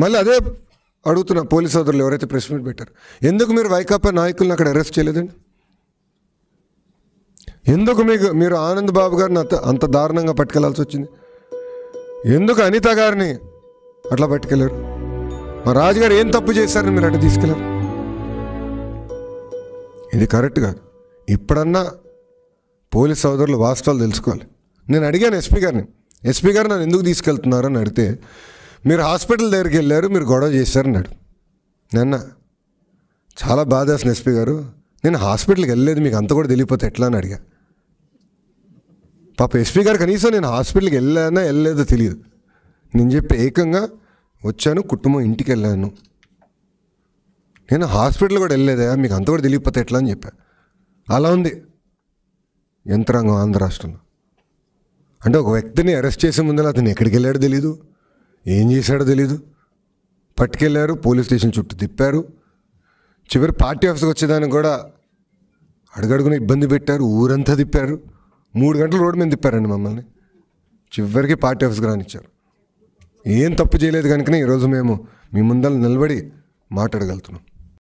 మళ్ళీ అదే అడుగుతున్నా పోలీస్ సోదరులు ఎవరైతే ప్రెస్ మీట్ పెట్టారు ఎందుకు మీరు వైకాపా నాయకులను అక్కడ అరెస్ట్ చేయలేదండి ఎందుకు మీకు మీరు ఆనంద్ బాబు గారిని అంత అంత దారుణంగా పట్టుకెళ్లాల్సి వచ్చింది ఎందుకు అనిత గారిని అట్లా పట్టుకెళ్ళారు మా రాజుగారు ఏం తప్పు చేశారని మీరు అట్లా తీసుకెళ్ళారు ఇది కరెక్ట్ కాదు ఇప్పుడన్నా పోలీస్ సోదరులు వాస్తవాలు తెలుసుకోవాలి నేను అడిగాను ఎస్పీ గారిని ఎస్పీ గారు నన్ను ఎందుకు తీసుకెళ్తున్నారని అడిగితే మీరు హాస్పిటల్ దగ్గరికి వెళ్ళారు మీరు గొడవ చేశారు అన్నాడు నిన్న చాలా బాధేసిన ఎస్పీ గారు నేను హాస్పిటల్కి వెళ్ళలేదు మీకు అంత కూడా తెలియపోతే ఎట్లా అని అడిగా పాప ఎస్పీ గారు కనీసం నేను హాస్పిటల్కి వెళ్ళానా వెళ్ళలేదో తెలియదు నేను చెప్పి ఏకంగా వచ్చాను కుటుంబం ఇంటికి వెళ్ళాను నేను హాస్పిటల్ కూడా వెళ్ళలేదా మీకు అంత కూడా తెలియకపోతే ఎట్లా అని చెప్పా అలా ఉంది యంత్రాంగం ఆంధ్ర రాష్ట్రంలో అంటే ఒక వ్యక్తిని అరెస్ట్ చేసే ముందర అతను ఎక్కడికి వెళ్ళాడో తెలీదు ఏం చేశాడో తెలీదు పట్టుకెళ్ళారు పోలీస్ స్టేషన్ చుట్టూ తిప్పారు చివరి పార్టీ ఆఫీస్కి వచ్చేదానికి కూడా అడుగడుగున ఇబ్బంది పెట్టారు ఊరంతా తిప్పారు మూడు గంటలు రోడ్డు మీద తిప్పారండి మమ్మల్ని చివరికి పార్టీ ఆఫీస్కి రానిచ్చారు ఏం తప్పు చేయలేదు కనుకనే ఈరోజు మేము మీ ముందర నిలబడి మాట్లాడగలుగుతున్నాం